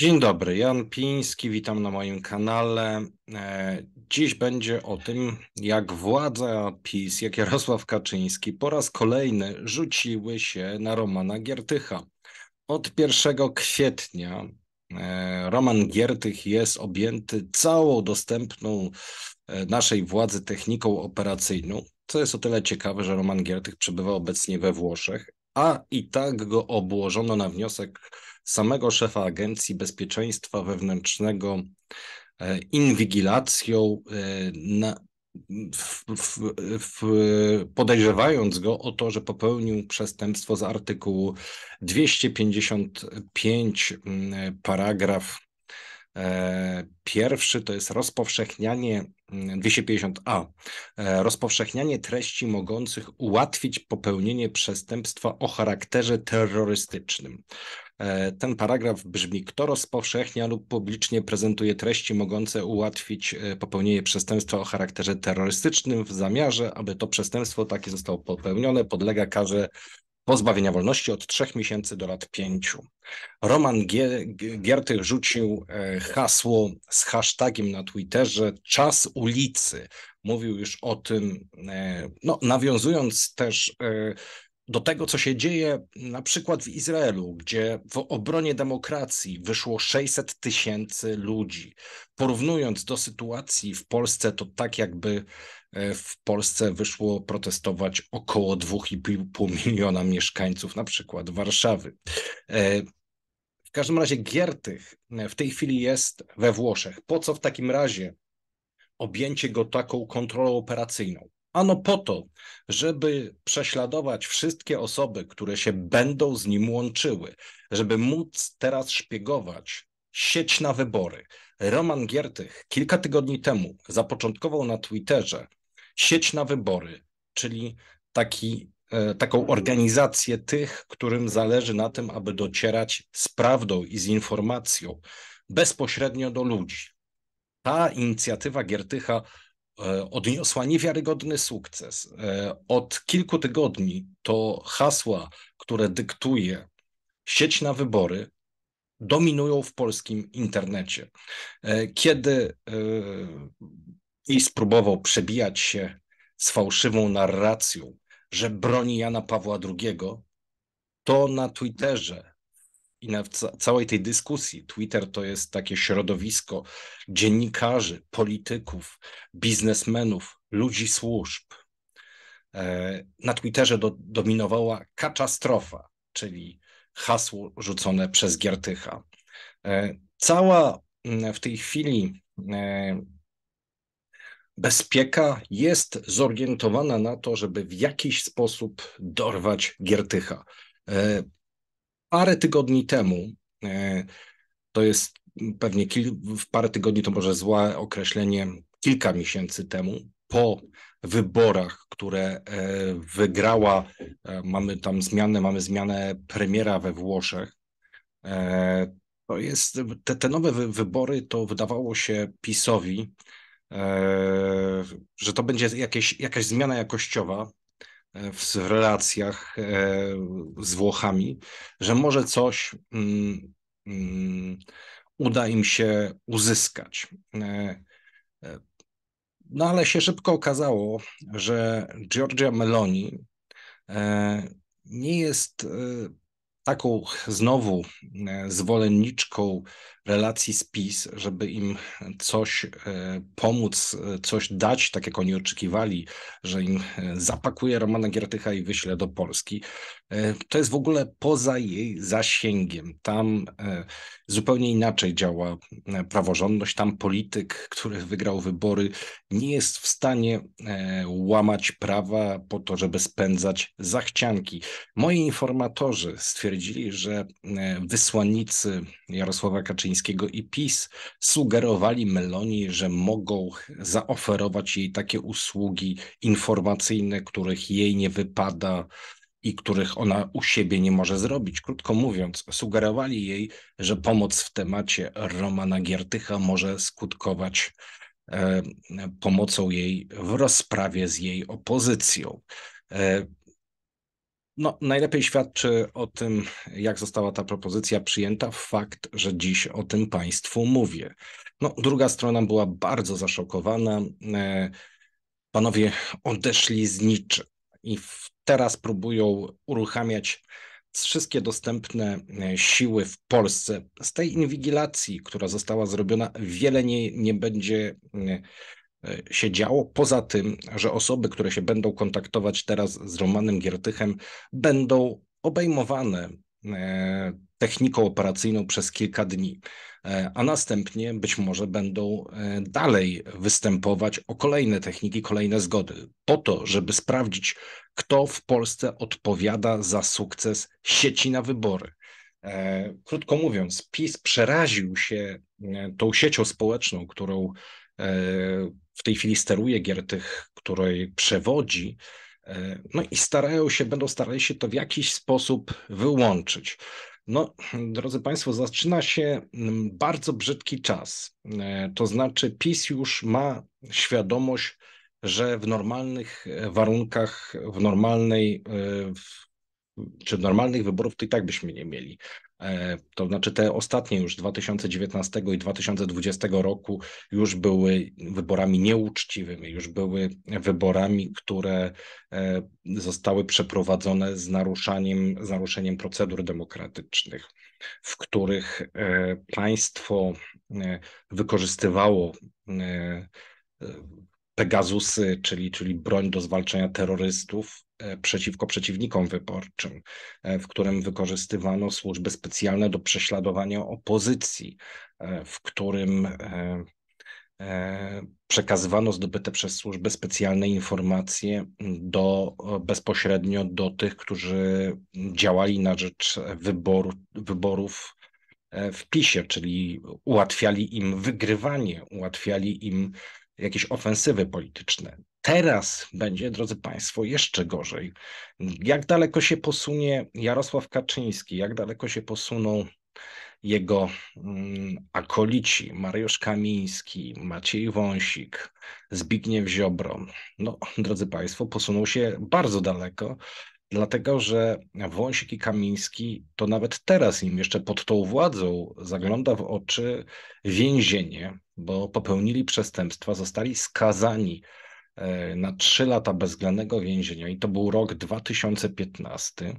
Dzień dobry, Jan Piński, witam na moim kanale. E, dziś będzie o tym, jak władza PiS, jak Jarosław Kaczyński po raz kolejny rzuciły się na Romana Giertycha. Od 1 kwietnia e, Roman Giertych jest objęty całą dostępną e, naszej władzy techniką operacyjną, co jest o tyle ciekawe, że Roman Giertych przebywa obecnie we Włoszech a i tak go obłożono na wniosek samego szefa Agencji Bezpieczeństwa Wewnętrznego e, inwigilacją, e, na, w, w, w, podejrzewając go o to, że popełnił przestępstwo z artykułu 255 mm, paragraf E, pierwszy to jest rozpowszechnianie 250a, mm, e, rozpowszechnianie treści mogących ułatwić popełnienie przestępstwa o charakterze terrorystycznym. E, ten paragraf brzmi: Kto rozpowszechnia lub publicznie prezentuje treści mogące ułatwić popełnienie przestępstwa o charakterze terrorystycznym w zamiarze, aby to przestępstwo takie zostało popełnione, podlega karze pozbawienia wolności od trzech miesięcy do lat pięciu. Roman Giertych rzucił e, hasło z hashtagiem na Twitterze Czas ulicy. Mówił już o tym, e, no, nawiązując też e, do tego, co się dzieje na przykład w Izraelu, gdzie w obronie demokracji wyszło 600 tysięcy ludzi. Porównując do sytuacji w Polsce, to tak jakby E, w Polsce wyszło protestować około 2,5 miliona mieszkańców, na przykład Warszawy. E, w każdym razie Giertych e, w tej chwili jest we Włoszech. Po co w takim razie objęcie go taką kontrolą operacyjną? Ano po to, żeby prześladować wszystkie osoby, które się będą z nim łączyły, żeby móc teraz szpiegować sieć na wybory. Roman Giertych kilka tygodni temu zapoczątkował na Twitterze sieć na wybory, czyli taki, e, taką organizację tych, którym zależy na tym, aby docierać z prawdą i z informacją bezpośrednio do ludzi. Ta inicjatywa Giertycha e, odniosła niewiarygodny sukces. E, od kilku tygodni to hasła, które dyktuje sieć na wybory, dominują w polskim internecie. Kiedy i spróbował przebijać się z fałszywą narracją, że broni Jana Pawła II, to na Twitterze i na całej tej dyskusji, Twitter to jest takie środowisko dziennikarzy, polityków, biznesmenów, ludzi służb. E, na Twitterze do, dominowała katastrofa, czyli hasło rzucone przez Giertycha. E, cała mm, w tej chwili e, Bezpieka jest zorientowana na to, żeby w jakiś sposób dorwać Giertycha. E, parę tygodni temu, e, to jest pewnie kil- w parę tygodni, to może złe określenie, kilka miesięcy temu, po wyborach, które e, wygrała, mamy tam zmianę, mamy zmianę premiera we Włoszech. To jest, te, te nowe wybory to wydawało się PiSowi E, że to będzie jakieś, jakaś zmiana jakościowa e, w relacjach e, z Włochami, że może coś mm, mm, uda im się uzyskać. No ale się szybko okazało, że Giorgia Meloni nie jest taką znowu zwolenniczką relacji z PiS, żeby im coś e, pomóc, e, coś dać, tak jak oni oczekiwali, że im e, zapakuje Romana Giertycha i wyśle do Polski, to jest w ogóle poza jej zasięgiem. Tam zupełnie inaczej działa praworządność. Tam polityk, który wygrał wybory, nie jest w stanie łamać prawa po to, żeby spędzać zachcianki. Moi informatorzy stwierdzili, że wysłannicy Jarosława Kaczyńskiego i PiS sugerowali Meloni, że mogą zaoferować jej takie usługi informacyjne, których jej nie wypada i których ona u siebie nie może zrobić. Krótko mówiąc, sugerowali jej, że pomoc w temacie Romana Giertycha może skutkować e, pomocą jej w rozprawie z jej opozycją. E, no, najlepiej świadczy o tym, jak została ta propozycja przyjęta, fakt, że dziś o tym Państwu mówię. No, druga strona była bardzo zaszokowana. E, panowie odeszli z niczym i teraz próbują uruchamiać wszystkie dostępne e, siły w Polsce. Z tej inwigilacji, która została zrobiona, wiele nie, nie będzie e, się działo, poza tym, że osoby, które się będą kontaktować teraz z Romanem Giertychem, będą obejmowane e, techniką operacyjną przez kilka dni, e, a następnie być może będą e, dalej występować o kolejne techniki, kolejne zgody, po to, żeby sprawdzić, kto w Polsce odpowiada za sukces sieci na wybory. Krótko mówiąc, PiS przeraził się tą siecią społeczną, którą w tej chwili steruje gier tych, której przewodzi, e, no i starają się, będą starali się to w jakiś sposób wyłączyć. No, drodzy Państwo, zaczyna się mm, bardzo brzydki czas. E, to znaczy, PiS już ma świadomość, że w normalnych e, warunkach, w normalnej, w, czy normalnych wyborów to i tak byśmy nie mieli. E, to znaczy te ostatnie już 2019 i 2020 roku już były wyborami nieuczciwymi, już były wyborami, które e, zostały przeprowadzone z naruszeniem, z naruszeniem procedur demokratycznych, w których e, państwo wykorzystywało pegazusy, czyli, czyli broń do zwalczania terrorystów, E, przeciwko przeciwnikom wyborczym, e, w którym wykorzystywano służby specjalne do prześladowania opozycji, e, w którym przekazywano zdobyte przez służby specjalne informacje do, bezpośrednio do tych, którzy działali na rzecz wyboru, wyborów w PiSie, czyli ułatwiali im wygrywanie, ułatwiali im jakieś ofensywy polityczne. Teraz będzie, drodzy Państwo, jeszcze gorzej. Jak daleko się posunie Jarosław Kaczyński, jak daleko się posuną jego mm, akolici Mariusz Kamiński, Maciej Wąsik, Zbigniew Ziobro. No, drodzy Państwo, posunął się bardzo daleko, dlatego że Wąsik i Kamiński to nawet teraz im jeszcze pod tą władzą zagląda w oczy więzienie, bo popełnili przestępstwa, zostali skazani E, na 3 lata bezwzględnego więzienia i to był rok 2015.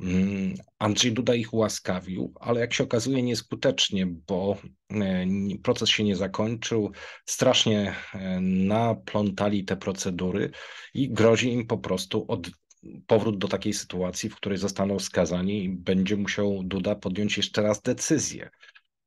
Mm, Andrzej Duda ich ułaskawił, ale jak się okazuje nieskutecznie, bo e, proces się nie zakończył. Strasznie e, naplątali te procedury i grozi im po prostu od, powrót do takiej sytuacji, w której zostaną skazani i będzie musiał Duda podjąć jeszcze raz decyzję.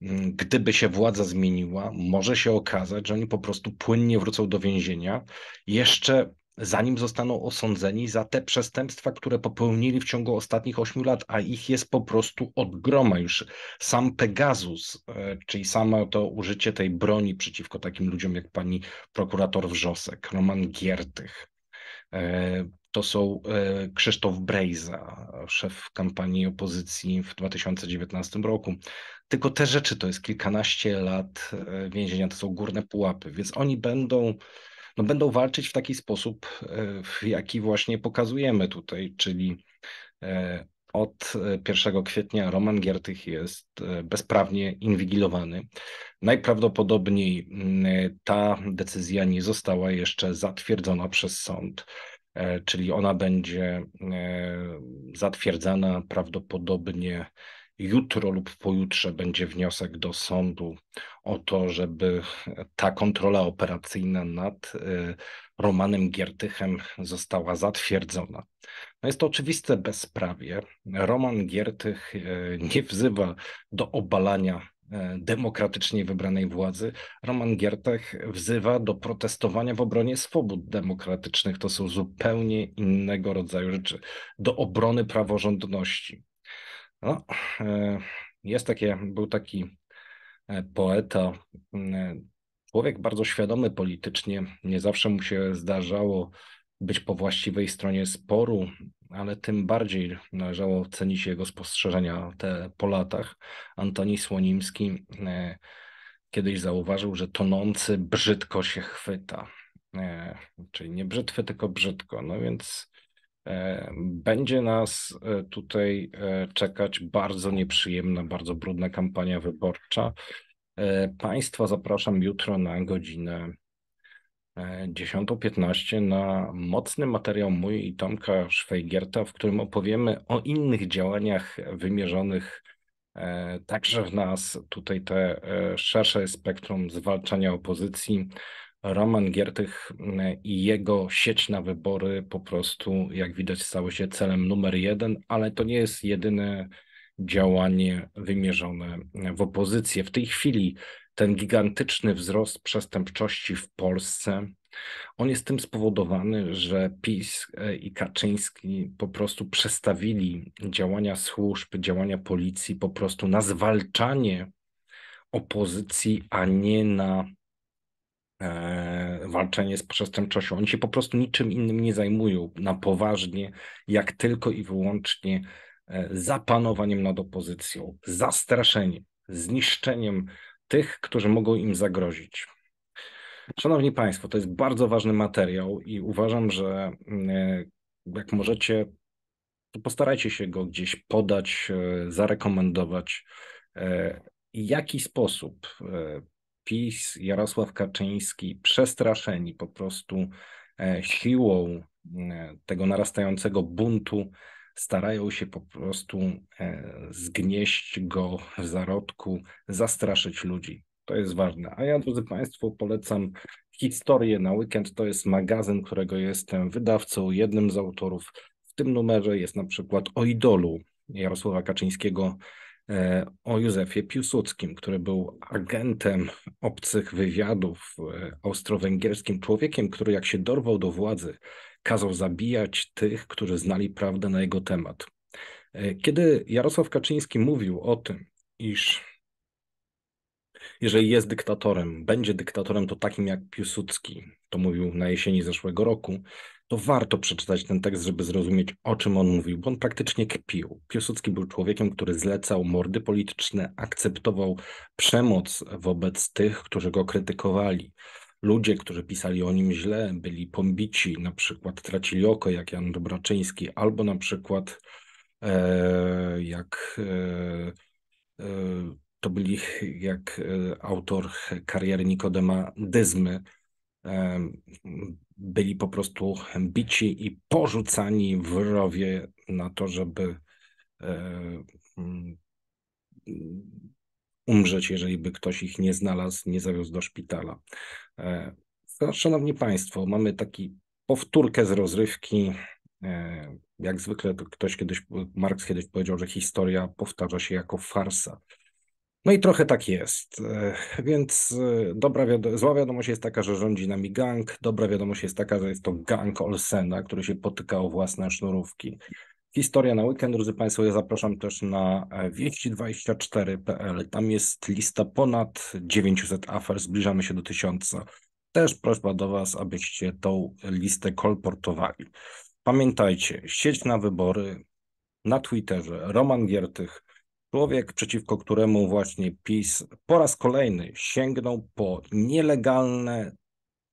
Mm, gdyby się władza zmieniła, może się okazać, że oni po prostu płynnie wrócą do więzienia, jeszcze zanim zostaną osądzeni za te przestępstwa, które popełnili w ciągu ostatnich ośmiu lat, a ich jest po prostu od groma. Już sam Pegasus, e, czyli samo to użycie tej broni przeciwko takim ludziom jak pani prokurator Wrzosek, Roman Giertych, e, to są e, Krzysztof Brejza, szef kampanii opozycji w 2019 roku. Tylko te rzeczy to jest kilkanaście lat e, więzienia, to są górne pułapy, więc oni będą, no będą walczyć w taki sposób, e, w jaki właśnie pokazujemy tutaj, czyli od 1 kwietnia Roman Giertych jest bezprawnie inwigilowany. Najprawdopodobniej mm, ta decyzja nie została jeszcze zatwierdzona przez sąd. E, czyli ona będzie e, zatwierdzana prawdopodobnie jutro lub pojutrze będzie wniosek do sądu o to, żeby ta kontrola operacyjna nad e, Romanem Giertychem została zatwierdzona. No jest to oczywiste bezprawie. Roman Giertych nie wzywa do obalania E, demokratycznie wybranej władzy, Roman Giertech wzywa do protestowania w obronie swobód demokratycznych. To są zupełnie innego rodzaju rzeczy. Do obrony praworządności. No, e, jest takie, był taki e, poeta, człowiek bardzo świadomy politycznie, nie zawsze mu się zdarzało być po właściwej stronie sporu, ale tym bardziej należało cenić jego spostrzeżenia te po latach. Antoni Słonimski e, kiedyś zauważył, że tonący brzydko się chwyta. E, czyli nie brzytwy, tylko brzydko. No więc e, będzie nas tutaj czekać bardzo nieprzyjemna, bardzo brudna kampania wyborcza. Państwa zapraszam jutro na godzinę 10.15 e, na mocny materiał mój i Tomka Szwajgierta, w którym opowiemy o innych działaniach wymierzonych e, także w nas. Tutaj te e, szersze spektrum zwalczania opozycji. Roman Giertych i jego sieć na wybory po prostu, jak widać, stały się celem numer jeden, ale to nie jest jedyne działanie wymierzone w opozycję. W tej chwili ten gigantyczny wzrost przestępczości w Polsce, on jest tym spowodowany, że PiS e, i Kaczyński po prostu przestawili działania służb, działania policji po prostu na zwalczanie opozycji, a nie na e, walczenie z przestępczością. Oni się po prostu niczym innym nie zajmują na poważnie, jak tylko i wyłącznie e, zapanowaniem nad opozycją, zastraszeniem, zniszczeniem tych, którzy mogą im zagrozić. Szanowni Państwo, to jest bardzo ważny materiał i uważam, że e, jak możecie, to postarajcie się go gdzieś podać, e, zarekomendować. E, jaki sposób PiS, Jarosław Kaczyński, przestraszeni po prostu siłą tego narastającego buntu, starają się po prostu e, zgnieść go w zarodku, zastraszyć ludzi. To jest ważne. A ja, drodzy Państwo, polecam historię na weekend. To jest magazyn, którego jestem wydawcą, jednym z autorów. W tym numerze jest na przykład o idolu Jarosława Kaczyńskiego, e, o Józefie Piłsudskim, który był agentem obcych wywiadów e, austro-węgierskim, człowiekiem, który jak się dorwał do władzy, Kazał zabijać tych, którzy znali prawdę na jego temat. E, kiedy Jarosław Kaczyński mówił o tym, iż jeżeli jest dyktatorem, będzie dyktatorem, to takim jak Piłsudski, to mówił na jesieni zeszłego roku, to warto przeczytać ten tekst, żeby zrozumieć, o czym on mówił, bo on praktycznie kpił. Piłsudski był człowiekiem, który zlecał mordy polityczne, akceptował przemoc wobec tych, którzy go krytykowali ludzie, którzy pisali o nim źle, byli pombici, na przykład tracili oko, jak Jan Dobraczyński, albo na przykład e, jak e, e to byli jak e, autor kariery Nikodema Dyzmy, e, byli po prostu bici i porzucani w rowie na to, żeby mm, umrzeć, jeżeli by ktoś ich nie znalazł, nie zawiózł do szpitala. E, szanowni Państwo, mamy taki powtórkę z rozrywki. E, jak zwykle ktoś kiedyś, Marx kiedyś powiedział, że historia powtarza się jako farsa. No i trochę tak jest. E, więc dobra wiado- zła wiadomość jest taka, że rządzi nami gang. Dobra wiadomość jest taka, że jest to gang Olsena, który się potyka o własne sznurówki. Historia na weekend, drodzy Państwo, ja zapraszam też na e, wieści24.pl. Tam jest lista ponad 900 afer, zbliżamy się do 1000. Też prośba do Was, abyście tą listę kolportowali. Pamiętajcie, sieć na wybory na Twitterze, Roman Giertych, człowiek przeciwko któremu właśnie PiS po raz kolejny sięgnął po nielegalne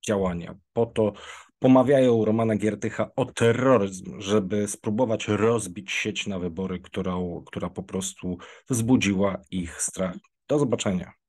działania, po to, pomawiają Romana Giertycha o terroryzm, żeby spróbować rozbić sieć na wybory, którą, która po prostu wzbudziła ich strach. Do zobaczenia.